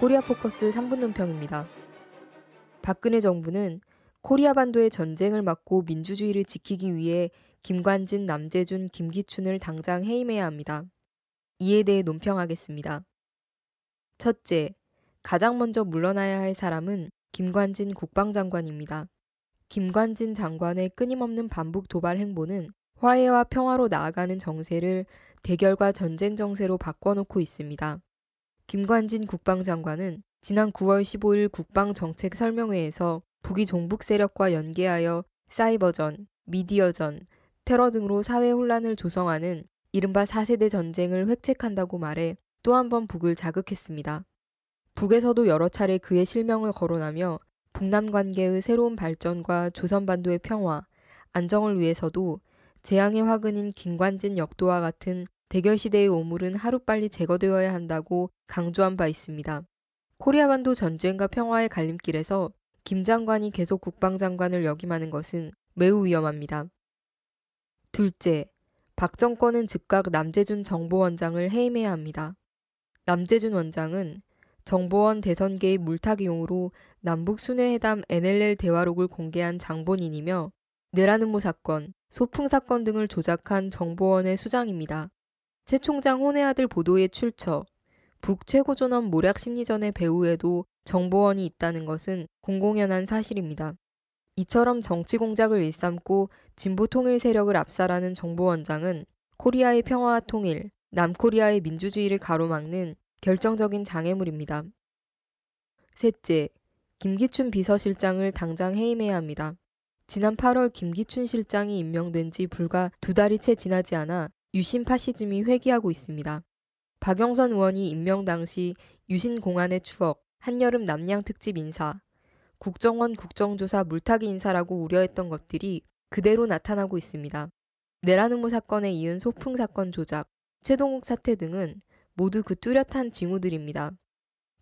코리아 포커스 3분 논평입니다. 박근혜 정부는 코리아 반도의 전쟁을 막고 민주주의를 지키기 위해 김관진, 남재준, 김기춘을 당장 해임해야 합니다. 이에 대해 논평하겠습니다. 첫째, 가장 먼저 물러나야 할 사람은 김관진 국방장관입니다. 김관진 장관의 끊임없는 반북 도발 행보는 화해와 평화로 나아가는 정세를 대결과 전쟁 정세로 바꿔놓고 있습니다. 김관진 국방장관은 지난 9월 15일 국방정책 설명회에서 북이 종북 세력과 연계하여 사이버전, 미디어전, 테러 등으로 사회 혼란을 조성하는 이른바 4세대 전쟁을 획책한다고 말해 또 한 번 북을 자극했습니다. 북에서도 여러 차례 그의 실명을 거론하며 북남 관계의 새로운 발전과 조선반도의 평화, 안정을 위해서도 재앙의 화근인 김관진 역도와 같은 대결시대의 오물은 하루빨리 제거되어야 한다고 강조한 바 있습니다. 코리아반도 전쟁과 평화의 갈림길에서 김 장관이 계속 국방장관을 역임하는 것은 매우 위험합니다. 둘째, 박 정권은 즉각 남재준 정보원장을 해임해야 합니다. 남재준 원장은 정보원 대선계의 물타기용으로 남북 순회회담 NLL 대화록을 공개한 장본인이며 느라는모 사건, 소풍 사건 등을 조작한 정보원의 수장입니다. 최 총장 혼의 아들 보도에 출처, 북 최고존엄 모략 심리전의 배후에도 정보원이 있다는 것은 공공연한 사실입니다. 이처럼 정치 공작을 일삼고 진보 통일 세력을 압살하는 정보원장은 코리아의 평화와 통일, 남코리아의 민주주의를 가로막는 결정적인 장애물입니다. 셋째, 김기춘 비서실장을 당장 해임해야 합니다. 지난 8월 김기춘 실장이 임명된 지 불과 두 달이 채 지나지 않아 유신 파시즘이 회귀하고 있습니다. 박영선 의원이 임명 당시 유신 공안의 추억, 한여름 남양 특집 인사, 국정원 국정조사 물타기 인사라고 우려했던 것들이 그대로 나타나고 있습니다. 내란음모 사건에 이은 소풍 사건 조작, 최동욱 사태 등은 모두 그 뚜렷한 징후들입니다.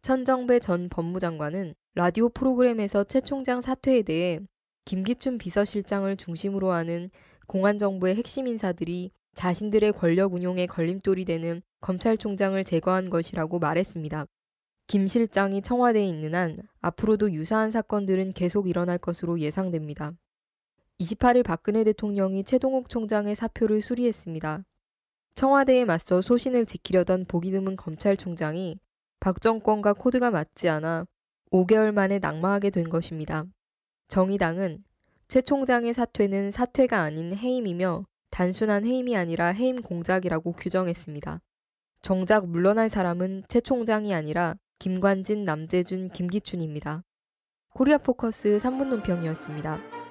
천정배 전 법무장관은 라디오 프로그램에서 최 총장 사퇴에 대해 김기춘 비서실장을 중심으로 하는 공안정부의 핵심 인사들이 자신들의 권력 운용에 걸림돌이 되는 검찰총장을 제거한 것이라고 말했습니다. 김 실장이 청와대에 있는 한 앞으로도 유사한 사건들은 계속 일어날 것으로 예상됩니다. 28일 박근혜 대통령이 최동욱 총장의 사표를 수리했습니다. 청와대에 맞서 소신을 지키려던 보기 드문 검찰총장이 박정권과 코드가 맞지 않아 5개월 만에 낙마하게 된 것입니다. 정의당은 최 총장의 사퇴는 사퇴가 아닌 해임이며 단순한 해임이 아니라 해임 공작이라고 규정했습니다. 정작 물러날 사람은 최 총장이 아니라 김관진, 남재준, 김기춘입니다. 코리아 포커스 3분 논평이었습니다.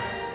you